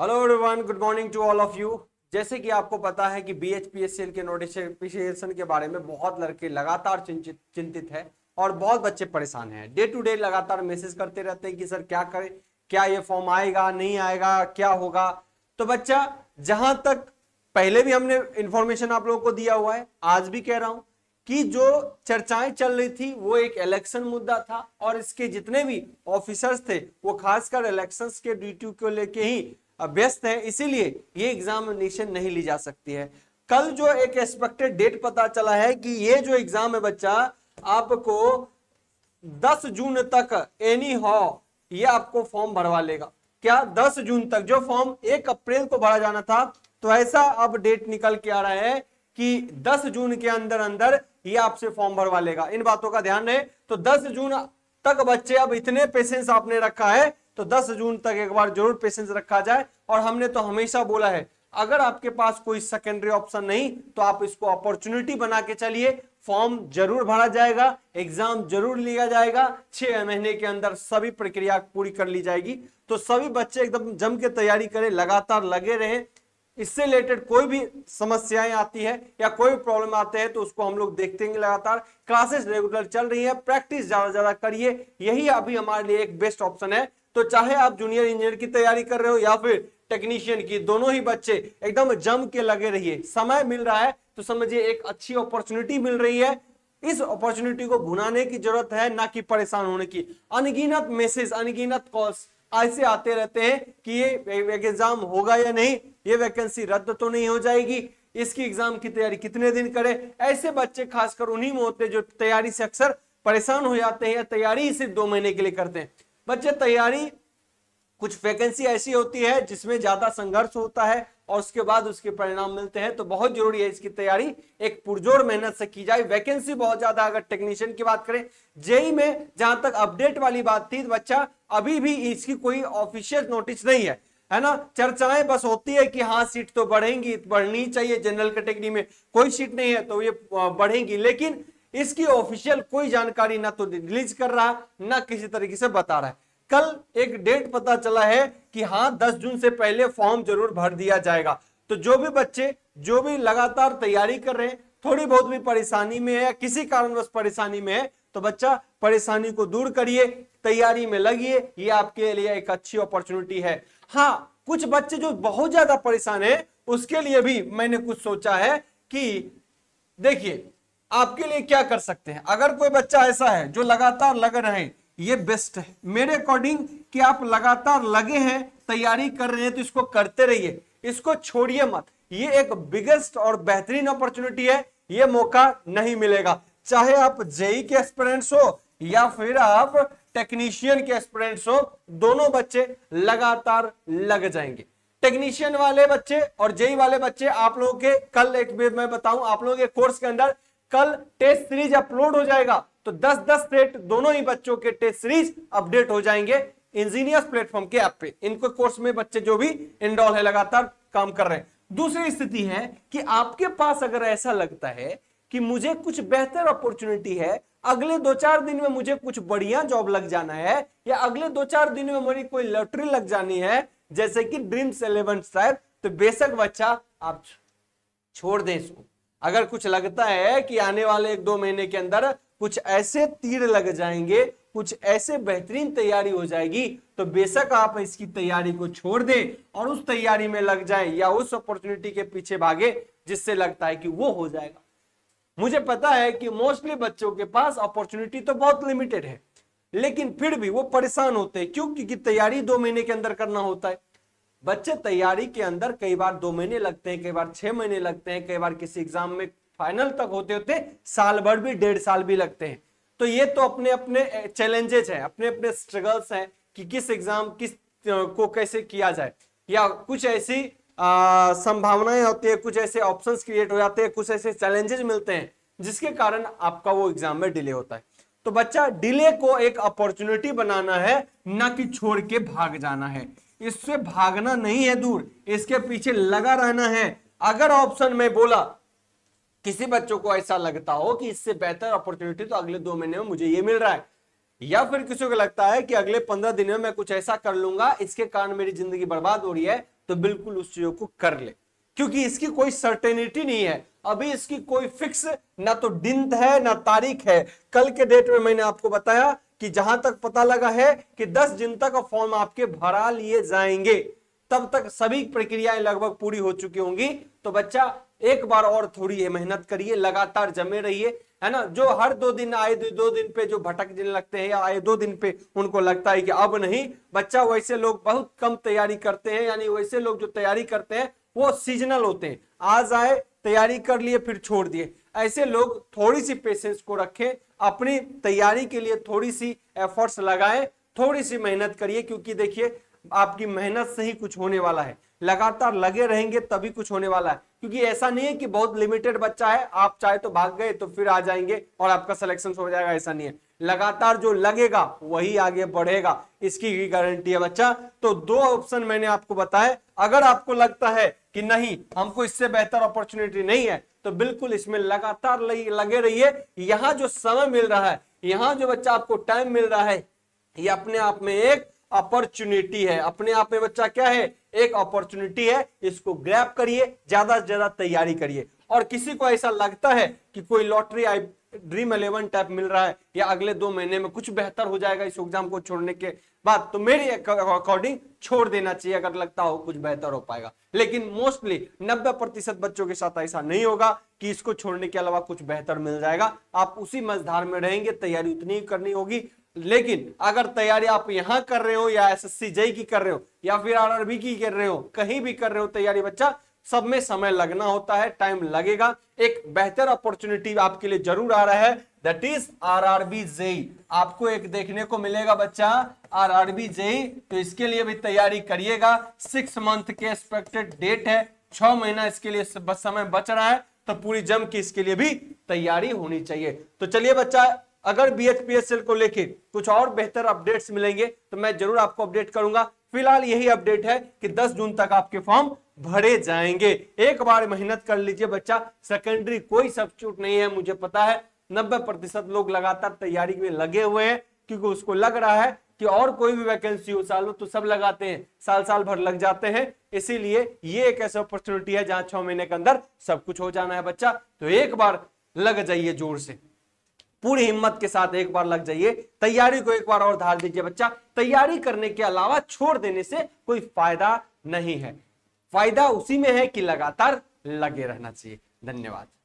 hello everyone good morning to all of you जैसे कि आपको पता है कि B H P S C L के नोटिफिकेशन के बारे में बहुत लड़के लगातार चिंतित है और बहुत बच्चे परेशान हैं डे टू डे लगातार मैसेज करते रहते हैं कि सर क्या करें क्या ये फॉर्म आएगा नहीं आएगा क्या होगा तो बच्चा जहां तक पहले भी हमने इन्फॉर्मेशन आप लोगों को दिया हुआ है आज भी कह रहा हूं कि जो चर्चाएं चल रही थी वो एक इलेक्शन मुद्दा था और इसके जितने भी ऑफिसर्स थे वो खासकर इलेक्शंस के ड्यूटी को लेके ही व्यस्त है इसीलिए ये एग्जामिनेशन नहीं ली जा सकती है कल जो एक एक्सपेक्टेड डेट पता चला है कि ये जो एग्जाम है बच्चा आपको 10 जून तक एनी हॉ ये आपको फॉर्म भरवा लेगा क्या 10 जून तक जो फॉर्म 1 अप्रैल को भरा जाना था तो ऐसा अब डेट निकल के आ रहा है कि 10 जून के अंदर अंदर ही आपसे फॉर्म भरवा लेगा इन बातों का ध्यान रहे तो 10 जून तक बच्चे अब इतने पेशेंस आपने रखा है तो 10 जून तक एक बार जरूर पेशेंस रखा जाए और हमने तो हमेशा बोला है अगर आपके पास कोई सेकेंडरी ऑप्शन नहीं तो आप इसको अपॉर्चुनिटी बना के चलिए फॉर्म जरूर भरा जाएगा एग्जाम जरूर लिया जाएगा छह महीने के अंदर सभी प्रक्रिया पूरी कर ली जाएगी तो सभी बच्चे एकदम जम के तैयारी करें लगातार लगे रहें इससे रिलेटेड कोई भी समस्याएं आती है या कोई भी प्रॉब्लम आते हैं तो उसको हम लोग देखते हैं लगातार क्लासेस रेगुलर चल रही है प्रैक्टिस ज्यादा ज्यादा करिए यही अभी हमारे लिए एक बेस्ट ऑप्शन है तो चाहे आप जूनियर इंजीनियर की तैयारी कर रहे हो या फिर टेक्नीशियन की दोनों ही बच्चे एकदम जम के लगे रहिए समय मिल रहा है तो समझिए एक अच्छी अपॉर्चुनिटी मिल रही है इस अपॉर्चुनिटी को भुनाने की जरूरत है ना कि परेशान होने की अनगिनत मैसेज अनगिनत कॉल्स ऐसे आते रहते हैं कि ये एग्जाम होगा या नहीं ये वैकेंसी रद्द तो नहीं हो जाएगी इसकी एग्जाम की तैयारी कितने दिन करें ऐसे बच्चे खासकर उन्हीं में होते जो तैयारी से अक्सर परेशान हो जाते हैं या तैयारी सिर्फ दो महीने के लिए करते हैं बच्चे तैयारी कुछ वैकेंसी ऐसी होती है जिसमें ज्यादा संघर्ष होता है और उसके बाद उसके परिणाम मिलते हैं तो बहुत जरूरी है इसकी तैयारी एक पुरजोर मेहनत से की जाए वैकेंसी बहुत ज्यादा अगर टेक्नीशियन की बात करें जेई में जहां तक अपडेट वाली बात थी बच्चा अभी भी इसकी कोई ऑफिशियल नोटिस नहीं है है ना चर्चाएं बस होती है कि हाँ सीट तो बढ़ेंगी बढ़नी चाहिए जनरल कैटेगरी में कोई सीट नहीं है तो ये बढ़ेंगी लेकिन इसकी ऑफिशियल कोई जानकारी ना तो रिलीज कर रहा ना किसी तरीके से बता रहा है कल एक डेट पता चला है कि हाँ 10 जून से पहले फॉर्म जरूर भर दिया जाएगा तो जो भी बच्चे जो भी लगातार तैयारी कर रहे हैं थोड़ी बहुत भी परेशानी में है किसी कारणवश परेशानी में है तो बच्चा परेशानी को दूर करिए तैयारी में लगिए ये आपके लिए एक अच्छी अपॉर्चुनिटी है हाँ कुछ बच्चे जो बहुत ज्यादा परेशान है उसके लिए भी मैंने कुछ सोचा है कि देखिए आपके लिए क्या कर सकते हैं अगर कोई बच्चा ऐसा है जो लगातार लग रहे ये बेस्ट है मेरे अकॉर्डिंग कि आप लगातार लगे हैं तैयारी कर रहे हैं तो इसको करते रहिए इसको छोड़िए मत ये एक बिगेस्ट और बेहतरीन अपॉर्चुनिटी है ये मौका नहीं मिलेगा चाहे आप जेई के एस्पिरेंट्स हो या फिर आप टेक्नीशियन के एस्पिरेंट्स हो दोनों बच्चे लगातार लग जाएंगे टेक्नीशियन वाले बच्चे और जेई वाले बच्चे आप लोगों के कल एक मैं बताऊं आप लोगों के कोर्स के अंदर कल टेस्ट सीरीज अपलोड हो जाएगा तो 10-10 सेट दोनों ही बच्चों के टेस्ट सीरीज अपडेट हो जाएंगे इंजीनियर्स प्लेटफॉर्म के ऐप पे इनको कोर्स में बच्चे जो भी इनरोल है लगातार काम कर रहे हैं दूसरी स्थिति है कि आपके पास अगर ऐसा लगता है कि मुझे कुछ बेहतर अपॉर्चुनिटी है अगले दो चार दिन में मुझे कुछ बढ़िया जॉब लग जाना है या अगले दो चार दिन में मेरी कोई लॉटरी लग जानी है जैसे कि ड्रीम्स इलेवन साहब तो बेशक बच्चा आप छोड़ दें इसको अगर कुछ लगता है कि आने वाले एक दो महीने के अंदर कुछ ऐसे तीर लग जाएंगे कुछ ऐसे बेहतरीन तैयारी हो जाएगी तो बेशक आप इसकी तैयारी को छोड़ दें और उस तैयारी में लग जाएं या उस अपॉर्चुनिटी के पीछे भागे जिससे लगता है कि वो हो जाएगा मुझे पता है कि मोस्टली बच्चों के पास अपॉर्चुनिटी तो बहुत लिमिटेड है लेकिन फिर भी वो परेशान होते हैं क्यों क्योंकि तैयारी दो महीने के अंदर करना होता है बच्चे तैयारी के अंदर कई बार दो महीने लगते हैं कई बार छह महीने लगते हैं कई बार किसी एग्जाम में फाइनल तक होते होते साल भर भी डेढ़ साल भी लगते हैं तो ये तो अपने अपने चैलेंजेस हैं अपने अपने स्ट्रगल्स हैं कि किस एग्जाम किस को कैसे किया जाए या कुछ ऐसी संभावनाएं होती है कुछ ऐसे ऑप्शन क्रिएट हो जाते हैं कुछ ऐसे चैलेंजेस मिलते हैं जिसके कारण आपका वो एग्जाम में डिले होता है तो बच्चा डिले को एक अपॉर्चुनिटी बनाना है ना कि छोड़ के भाग जाना है इससे भागना नहीं है दूर इसके पीछे लगा रहना है अगर ऑप्शन में बोला किसी बच्चों को ऐसा लगता हो कि इससे बेहतर अपॉर्चुनिटी तो अगले दो महीने में मुझे ये मिल रहा है या फिर किसी को लगता है कि अगले पंद्रह दिनों में मैं कुछ ऐसा कर लूंगा इसके कारण मेरी जिंदगी बर्बाद हो रही है तो बिल्कुल उस चीजों को कर ले क्योंकि इसकी कोई सर्टेनिटी नहीं है अभी इसकी कोई फिक्स ना तो दिन है ना तारीख है कल के डेट में मैंने आपको बताया कि जहां तक पता लगा है कि 10 दिन तक फॉर्म आपके भरा लिए जाएंगे तब तक सभी प्रक्रियाएं लगभग पूरी हो चुकी होंगी तो बच्चा एक बार और थोड़ी मेहनत करिए लगातार जमे रहिए है ना जो हर दो दिन आए दो दिन पे जो भटक भटकने लगते हैं या आए दो दिन पे उनको लगता है कि अब नहीं बच्चा वैसे लोग बहुत कम तैयारी करते हैं यानी वैसे लोग जो तैयारी करते हैं वो सीजनल होते हैं आज आए तैयारी कर लिए फिर छोड़ दिए ऐसे लोग थोड़ी सी पेशेंस को रखें अपनी तैयारी के लिए थोड़ी सी एफर्ट्स लगाएं थोड़ी सी मेहनत करिए क्योंकि देखिए आपकी मेहनत से ही कुछ होने वाला है लगातार लगे रहेंगे तभी कुछ होने वाला है क्योंकि ऐसा नहीं है कि बहुत लिमिटेड बच्चा है आप चाहे तो भाग गए तो फिर आ जाएंगे और आपका सिलेक्शन हो जाएगा ऐसा नहीं है लगातार जो लगेगा वही आगे बढ़ेगा इसकी गारंटी है बच्चा तो दो ऑप्शन मैंने आपको बताया अगर आपको लगता है कि नहीं हमको इससे बेहतर अपॉर्चुनिटी नहीं है तो बिल्कुल इसमें लगातार लगे रहिए यहां जो समय मिल रहा है यहां जो बच्चा आपको टाइम मिल रहा है ये अपने आप में एक अपॉर्चुनिटी है अपने आप में बच्चा क्या है एक अपॉर्चुनिटी है इसको ग्रैप करिए ज्यादा से ज्यादा तैयारी करिए और किसी को ऐसा लगता है कि कोई लॉटरी ड्रीम इलेवन टाइप मिल रहा है या अगले दो महीने में कुछ बेहतर हो जाएगा इस एग्जाम को छोड़ने के बाद तो मेरे अकॉर्डिंग छोड़ देना चाहिए अगर लगता हो कुछ बेहतर हो पाएगा लेकिन मोस्टली 90 प्रतिशत बच्चों के साथ ऐसा नहीं होगा कि इसको छोड़ने के अलावा कुछ बेहतर मिल जाएगा आप उसी मजधार में रहेंगे तैयारी उतनी करनी होगी लेकिन अगर तैयारी आप यहां कर रहे हो या एस एस सी की कर रहे हो या फिर आरआरबी की कर रहे हो कहीं भी कर रहे हो तैयारी बच्चा सब में समय लगना होता है टाइम लगेगा एक बेहतर अपॉर्चुनिटी आपके लिए जरूर आ रहा है दट इज आरआरबी जेई आपको एक देखने को मिलेगा बच्चा आरआरबी जेई तो इसके लिए भी तैयारी करिएगा सिक्स मंथ के एक्सपेक्टेड डेट है छह महीना इसके लिए समय बच रहा है तो पूरी जम की इसके लिए भी तैयारी होनी चाहिए तो चलिए बच्चा अगर बीएचपीएसएल को लेके कुछ और बेहतर अपडेट्स मिलेंगे तो मैं जरूर आपको अपडेट करूंगा फिलहाल यही अपडेट है कि 10 जून तक आपके फॉर्म भरे जाएंगे एक बार मेहनत कर लीजिए बच्चा सेकेंडरी कोई सब्सिट्यूट नहीं है मुझे पता है नब्बे प्रतिशत लोग लगातार तैयारी में लगे हुए हैं क्योंकि उसको लग रहा है कि और कोई भी वैकेंसी हो साल तो सब लगाते हैं साल साल भर लग जाते हैं इसीलिए ये एक ऐसी अपॉर्चुनिटी है जहां छह महीने के अंदर सब कुछ हो जाना है बच्चा तो एक बार लग जाइए जोर से पूरी हिम्मत के साथ एक बार लग जाइए तैयारी को एक बार और धार दीजिए बच्चा तैयारी करने के अलावा छोड़ देने से कोई फायदा नहीं है फायदा उसी में है कि लगातार लगे रहना चाहिए धन्यवाद